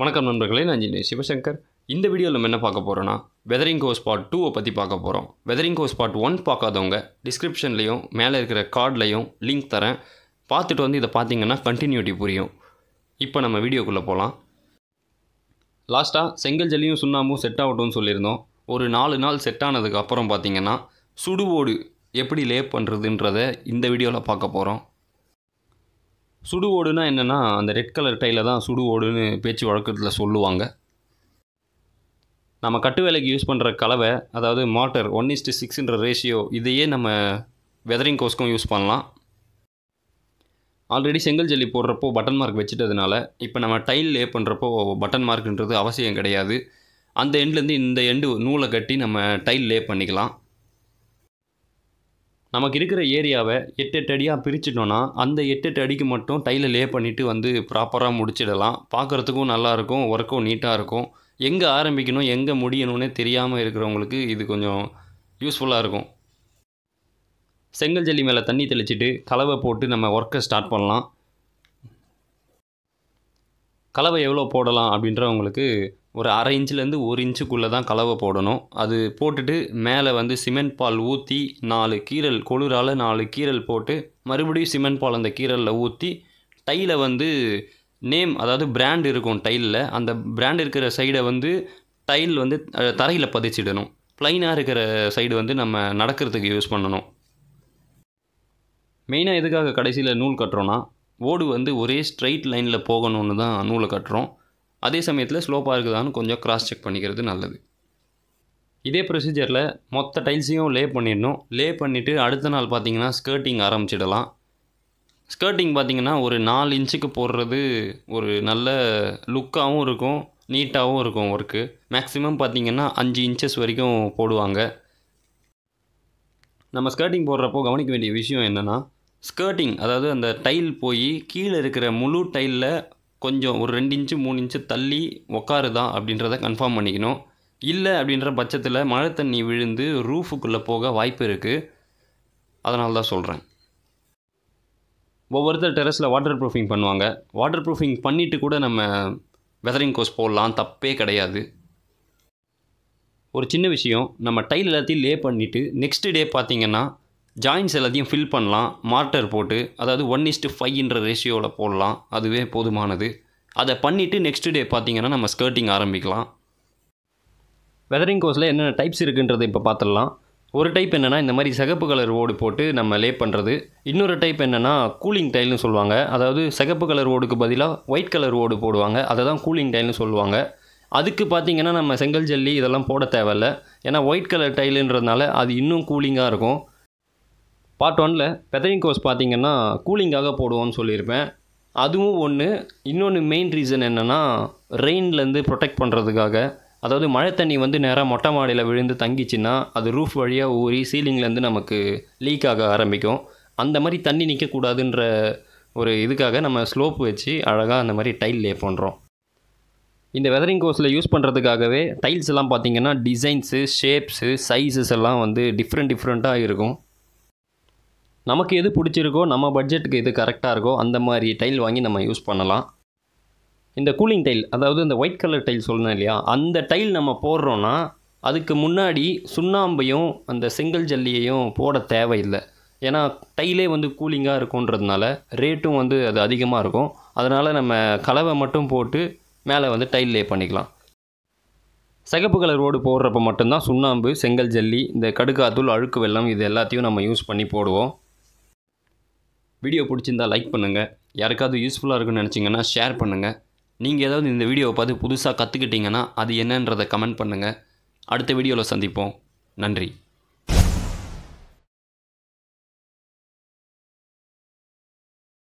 வணக்கம் நண்பர்களே நான் சிவசங்கர் இந்த வீடியோவில் நம்ம என்ன பார்க்க போகிறோன்னா வெதரிங் கோஸ் பார்ட் டூவை பற்றி பார்க்க போகிறோம் வெதரிங் கோஸ் பார்ட் ஒன் பார்க்காதவங்க டிஸ்கிரிப்ஷன்லையும் மேலே இருக்கிற கார்ட்லையும் லிங்க் தரேன் பார்த்துட்டு வந்து இதை பார்த்தீங்கன்னா கண்டினியூட்டி புரியும் இப்போ நம்ம வீடியோக்குள்ளே போகலாம் லாஸ்ட்டாக செங்கல் ஜல்லியும் சுண்ணாம்பும் செட் ஆகட்டும்னு சொல்லியிருந்தோம் ஒரு நாலு நாள் செட் ஆனதுக்கு அப்புறம் பார்த்தீங்கன்னா சுடுவோடு எப்படி லே பண்ணுறதுன்றதை இந்த வீடியோவில் பார்க்க போகிறோம் சுடு என்னென்னா அந்த ரெட் கலர் டைல தான் சுடு ஓடுன்னு பேச்சு வழக்கத்தில் சொல்லுவாங்க நம்ம கட்டு வேலைக்கு யூஸ் பண்ணுற கலவை அதாவது மாட்டர் ஒன் இஸ்டு சிக்ஸ்ன்ற ரேஷியோ இதையே நம்ம வெதரிங் கோஸ்க்கும் யூஸ் பண்ணலாம் ஆல்ரெடி செங்கல் ஜல்லி போடுறப்போ பட்டன் மார்க் வச்சுட்டதுனால இப்போ நம்ம டைல் லே பண்ணுறப்போ பட்டன் மார்க்ன்றது அவசியம் கிடையாது அந்த எண்ட்லேருந்து இந்த எண்டு நூலை கட்டி நம்ம டைல் லே பண்ணிக்கலாம் நமக்கு இருக்கிற ஏரியாவை எட்டு எட்டு அடியாக பிரிச்சிட்டோன்னா அந்த எட்டு எட்டு அடிக்கு மட்டும் டைலை லே பண்ணிவிட்டு வந்து ப்ராப்பராக முடிச்சிடலாம் பார்க்குறதுக்கும் நல்லாயிருக்கும் ஒர்க்கும் நீட்டாக இருக்கும் எங்கே ஆரம்பிக்கணும் எங்கே முடியணும்னே தெரியாமல் இருக்கிறவங்களுக்கு இது கொஞ்சம் யூஸ்ஃபுல்லாக இருக்கும் செங்கல் ஜல்லி மேலே தண்ணி தெளிச்சிட்டு கலவை போட்டு நம்ம ஒர்க்கை ஸ்டார்ட் பண்ணலாம் கலவை எவ்வளோ போடலாம் அப்படின்றவங்களுக்கு ஒரு அரை இன்ச்சிலேருந்து ஒரு இன்ச்சுக்குள்ளே தான் கலவை போடணும் அது போட்டுட்டு மேலே வந்து சிமெண்ட் பால் ஊற்றி நாலு கீரல் கொளுரால் நாலு கீரல் போட்டு மறுபடியும் சிமெண்ட் பால் அந்த கீரலில் ஊற்றி டையில் வந்து நேம் அதாவது பிராண்ட் இருக்கும் டைலில் அந்த பிராண்ட் இருக்கிற சைடை வந்து டைல் வந்து தரையில் பதிச்சிடணும் ப்ளைனாக இருக்கிற சைடு வந்து நம்ம நடக்கிறதுக்கு யூஸ் பண்ணணும் மெயினாக எதுக்காக கடைசியில் நூல் கட்டுறோன்னா ஓடு வந்து ஒரே ஸ்ட்ரைட் லைனில் போகணும்னு தான் நூலை கட்டுறோம் அதே சமயத்தில் ஸ்லோப்பாக இருக்குதான்னு கொஞ்சம் கிராஸ் செக் பண்ணிக்கிறது நல்லது இதே ப்ரொசீஜரில் மொத்த டைல்ஸையும் லே பண்ணிடணும் லே பண்ணிவிட்டு அடுத்த நாள் பார்த்திங்கன்னா ஸ்கர்ட்டிங் ஆரம்பிச்சிடலாம் ஸ்கர்ட்டிங் பார்த்திங்கன்னா ஒரு நாலு இன்ச்சுக்கு போடுறது ஒரு நல்ல லுக்காகவும் இருக்கும் நீட்டாகவும் இருக்கும் ஒர்க்கு மேக்ஸிமம் பார்த்திங்கன்னா அஞ்சு இன்ச்சஸ் வரைக்கும் போடுவாங்க நம்ம ஸ்கர்ட்டிங் போடுறப்போ கவனிக்க வேண்டிய விஷயம் என்னென்னா ஸ்கர்ட்டிங் அதாவது அந்த டைல் போய் கீழே இருக்கிற முழு டைலில் கொஞ்சம் ஒரு ரெண்டு இன்ச்சு மூணு இன்ச்சு தள்ளி உக்காருதா அப்படின்றத கன்ஃபார்ம் பண்ணிக்கணும் இல்லை அப்படின்ற பட்சத்தில் மழை தண்ணி விழுந்து ரூஃபுக்குள்ளே போக வாய்ப்பு இருக்குது அதனால தான் சொல்கிறேன் ஒவ்வொருத்தர் டெரஸில் வாட்டர் ப்ரூஃபிங் பண்ணுவாங்க வாட்டர் ப்ரூஃபிங் பண்ணிவிட்டு கூட நம்ம வெதரிங் கோர்ஸ் போடலாம் தப்பே கிடையாது ஒரு சின்ன விஷயம் நம்ம டைல் எல்லாத்தையும் லே பண்ணிவிட்டு நெக்ஸ்ட் டே பார்த்திங்கன்னா ஜாயின்ஸ் எல்லாத்தையும் ஃபில் பண்ணலாம் மார்ட்டர் போட்டு அதாவது ஒன் இஸ்ட்டு ஃபைவ்ன்ற ரேஷியோவில் போடலாம் அதுவே போதுமானது அதை பண்ணிவிட்டு நெக்ஸ்ட் டே பார்த்திங்கன்னா நம்ம ஸ்கர்ட்டிங் ஆரம்பிக்கலாம் வெதரிங் கோர்ஸில் என்னென்ன டைப்ஸ் இருக்குன்றதை இப்போ பார்த்துடலாம் ஒரு டைப் என்னென்னா இந்த மாதிரி சிகப்பு கலர் ஓடு போட்டு நம்ம லே பண்ணுறது இன்னொரு டைப் என்னென்னா கூலிங் டைல்னு சொல்லுவாங்க அதாவது சிகப்பு கலர் ஓடுக்கு பதிலாக ஒயிட் கலர் ஓடு போடுவாங்க அதை தான் கூலிங் டைல்னு சொல்லுவாங்க அதுக்கு பார்த்திங்கன்னா நம்ம செங்கல் ஜல்லி இதெல்லாம் போட தேவையில்ல ஏன்னா ஒயிட் கலர் டைலுன்றதுனால அது இன்னும் கூலிங்காக இருக்கும் பார்ட் ஒனில் பெதரிங் கோர்ஸ் பார்த்திங்கன்னா கூலிங்காக போடுவோம்னு சொல்லியிருப்பேன் அதுவும் ஒன்று இன்னொன்று மெயின் ரீசன் என்னென்னா ரெயின்லேருந்து ப்ரொடெக்ட் பண்ணுறதுக்காக அதாவது மழை தண்ணி வந்து நேராக மொட்டை மாடியில் விழுந்து தங்கிச்சின்னா அது ரூஃப் வழியாக ஊறி சீலிங்லேருந்து நமக்கு லீக் ஆக ஆரம்பிக்கும் அந்த மாதிரி தண்ணி நிற்கக்கூடாதுன்ற ஒரு இதுக்காக நம்ம ஸ்லோப் வச்சு அழகாக அந்த மாதிரி டைல் லே பண்ணுறோம் இந்த வெதரிங் கோர்ஸில் யூஸ் பண்ணுறதுக்காகவே டைல்ஸ் எல்லாம் பார்த்திங்கன்னா டிசைன்ஸு ஷேப்ஸு சைஸஸ் எல்லாம் வந்து டிஃப்ரெண்ட் டிஃப்ரெண்ட்டாக இருக்கும் நமக்கு எது பிடிச்சிருக்கோ நம்ம பட்ஜெட்டுக்கு எது கரெக்டாக இருக்கோ அந்த மாதிரி டைல் வாங்கி நம்ம யூஸ் பண்ணலாம் இந்த கூலிங் டைல் அதாவது இந்த ஒயிட் கலர் டைல் சொல்லணும் இல்லையா அந்த டைல் நம்ம போடுறோன்னா அதுக்கு முன்னாடி சுண்ணாம்பையும் அந்த செங்கல் ஜல்லியையும் போட தேவையில்லை ஏன்னா டைலே வந்து கூலிங்காக இருக்குன்றதுனால ரேட்டும் வந்து அது அதிகமாக இருக்கும் அதனால் நம்ம கலவை மட்டும் போட்டு மேலே வந்து டைல் லே பண்ணிக்கலாம் சிகப்பு கலர் ரோடு போடுறப்ப மட்டும்தான் சுண்ணாம்பு செங்கல் ஜல்லி இந்த கடுக்காத்தூள் அழுக்கு வெள்ளம் இது எல்லாத்தையும் நம்ம யூஸ் பண்ணி போடுவோம் வீடியோ பிடிச்சிருந்தால் லைக் பண்ணுங்கள் யாருக்காவது யூஸ்ஃபுல்லாக இருக்குன்னு நினச்சிங்கன்னா ஷேர் பண்ணுங்கள் நீங்கள் ஏதாவது இந்த வீடியோவை பார்த்து புதுசாக கற்றுக்கிட்டிங்கன்னா அது என்னன்றதை கமெண்ட் பண்ணுங்கள் அடுத்த வீடியோவில் சந்திப்போம் நன்றி